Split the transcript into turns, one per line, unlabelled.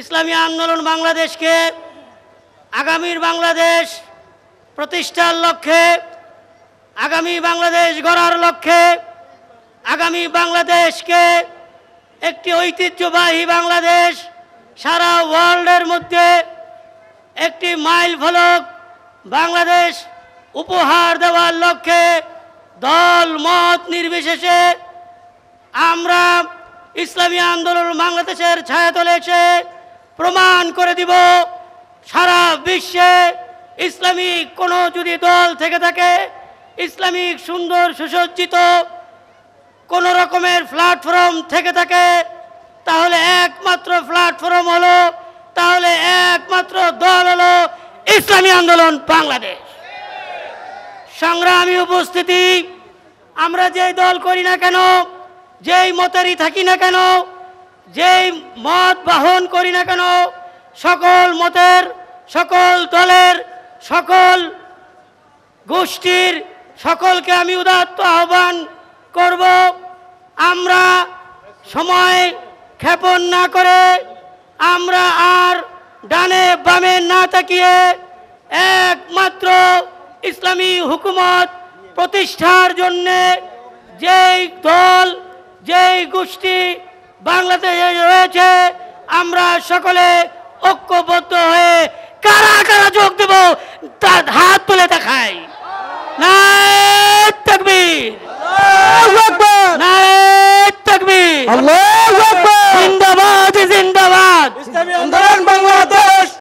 ইসলামী আন্দোলন বাংলাদেশকে আগামীর বাংলাদেশ প্রতিষ্ঠার লক্ষ্যে আগামী বাংলাদেশ গড়ার লক্ষ্যে আগামী বাংলাদেশকে একটি ঐতিহ্যবাহী বাংলাদেশ সারা ওয়ার্ল্ডের মধ্যে একটি মাইল ফলক বাংলাদেশ উপহার দেওয়ার লক্ষ্যে দল মত নির্বিশেষে আমরা ইসলামী আন্দোলন বাংলাদেশের ছায়াতলে এসে প্রমাণ করে দিব সারা বিশ্বে ইসলামিক কোনো যদি দল থেকে থাকে ইসলামিক সুন্দর সুসজ্জিত কোন রকমের প্ল্যাটফর্ম থেকে থাকে তাহলে একমাত্র প্ল্যাটফর্ম হলো তাহলে একমাত্র দল হলো ইসলামী আন্দোলন বাংলাদেশ সংগ্রামী উপস্থিতি আমরা যেই দল করি না কেন যেই মতেরই থাকি না কেন যেই মত বাহন করি না কেন সকল মতের সকল দলের সকল গোষ্ঠীর সকলকে আমি উদাত্ত আহ্বান করব আমরা সময় ক্ষেপণ না করে আমরা আর ডানে বামে না তাকিয়ে একমাত্র ইসলামী হুকুমত প্রতিষ্ঠার জন্যে যেই দল যেই গোষ্ঠী বাংলাদেশে রয়েছে আমরা সকলে ঐক্যবদ্ধ হয়ে কারা কারা যোগ দেব